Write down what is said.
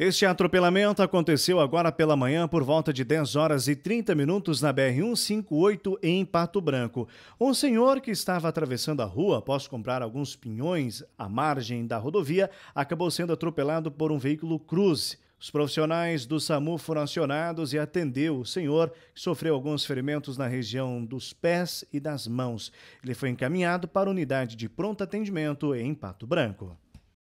Este atropelamento aconteceu agora pela manhã por volta de 10 horas e 30 minutos na BR-158 em Pato Branco. Um senhor que estava atravessando a rua após comprar alguns pinhões à margem da rodovia acabou sendo atropelado por um veículo Cruze. Os profissionais do SAMU foram acionados e atendeu o senhor, que sofreu alguns ferimentos na região dos pés e das mãos. Ele foi encaminhado para a unidade de pronto atendimento em Pato Branco.